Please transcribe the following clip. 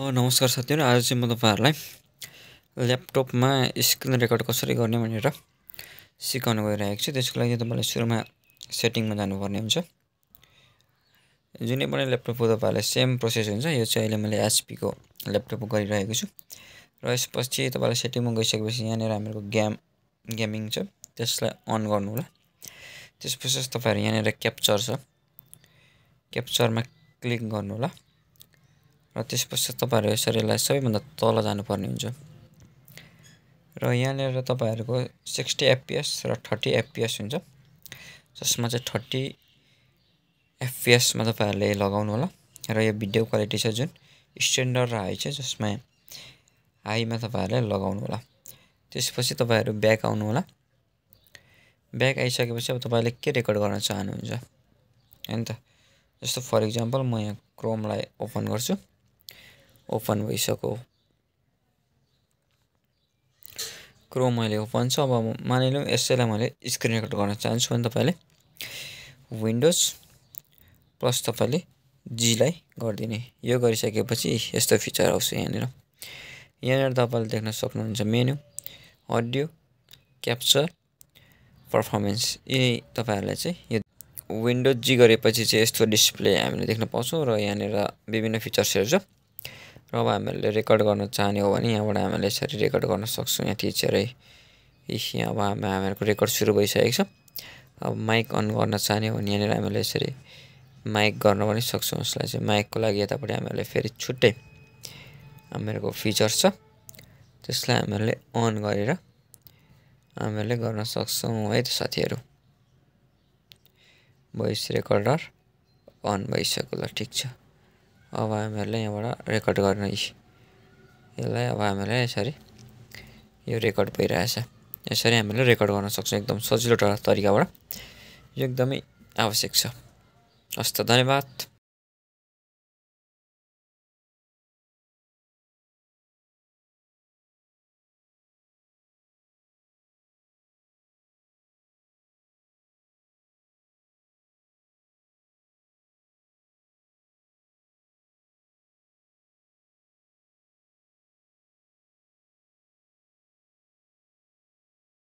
नमस्कार साथीहरू आज चाहिँ म तपाईँहरूलाई ल्यापटपमा स्क्रिन रेकर्ड कसरी गर्ने भनेर सिकाउनु गइरहेको छु त्यसको लागि तपाईँलाई सुरुमा सेटिङमा जानुपर्ने हुन्छ जुनै पनि ल्यापटपको तपाईँहरूलाई सेम प्रोसेस हुन्छ यो चाहिँ अहिले मैले एचपीको ल्यापटप गरिरहेको छु र यसपछि तपाईँलाई सेटिङमा गइसकेपछि यहाँनिर हाम्रो गेम गेमिङ छ त्यसलाई अन गर्नु होला त्यसपछि तपाईँहरू यहाँनिर क्याप्चर छ क्याप्चरमा क्लिक गर्नु होला र त्यसपछि पश्चात तपाईँहरू यसरी यसलाई सबैभन्दा तल जानुपर्ने हुन्छ र यहाँनिर तपाईँहरूको सिक्सटी एफपिएस र थर्टी एफपिएस हुन्छ जसमा चाहिँ थर्टी एफपिएसमा तपाईँहरूले लगाउनु होला र यो भिडियो क्वालिटी छ जुन स्ट्यान्डर्ड र हाई छ जसमा हाईमा तपाईँहरूले लगाउनु होला त्यसपछि तपाईँहरू ब्याक आउनु होला ब्याक आइसकेपछि अब तपाईँले के रेकर्ड गर्न चाहनुहुन्छ होइन त जस्तो फर इक्जाम्पल म यहाँ क्रोमलाई ओपन गर्छु ओपन भइसक्यो क्रोम मैले ओपन छ अब मानिलिउँ यसैलाई मैले स्क्रिन रेकर्ड गर्न चाहन्छु भने तपाईँले विन्डोज प्लस तपाईँले जीलाई गरिदिने यो गरिसकेपछि यस्तो फिचर आउँछ यहाँनिर यहाँनिर तपाईँले देख्न सक्नुहुन्छ मेन्यु अडियो क्याप्चर पर्फर्मेन्स यही तपाईँहरूलाई चाहिँ यो विन्डोज जी गरेपछि चाहिँ यस्तो डिस्प्ले हामीले देख्न पाउँछौँ र यहाँनिर विभिन्न फिचर्सहरू छ र अब हामीहरूले रेकर्ड गर्न चाहने हो भने यहाँबाट हामीहरूले यसरी रेकर्ड गर्न सक्छौँ यहाँ इफ यहाँ अब हामी हामीहरूको रेकर्ड सुरु भइसकेको छ अब माइक अन गर्न चाहने हो भने यहाँनिर हामीले यसरी माइक गर्न पनि सक्छौँ उसलाई चाहिँ माइकको लागि यतापट्टि हामीहरूले फेरि छुट्टै हामीहरूको फिचर छ त्यसलाई हामीहरूले अन गरेर हामीहरूले गर्न सक्छौँ है त साथीहरू भोइस रेकर्डर अन भइसक्यो ल ठिक छ अब हामीहरूले यहाँबाट रेकर्ड गर्ने यसलाई अब हामीले यसरी यो रेकर्ड भइरहेछ यसरी हामीले रेकर्ड गर्न सक्छौँ एकदम सजिलो तरिकाबाट यो एकदमै आवश्यक छ हस् त धन्यवाद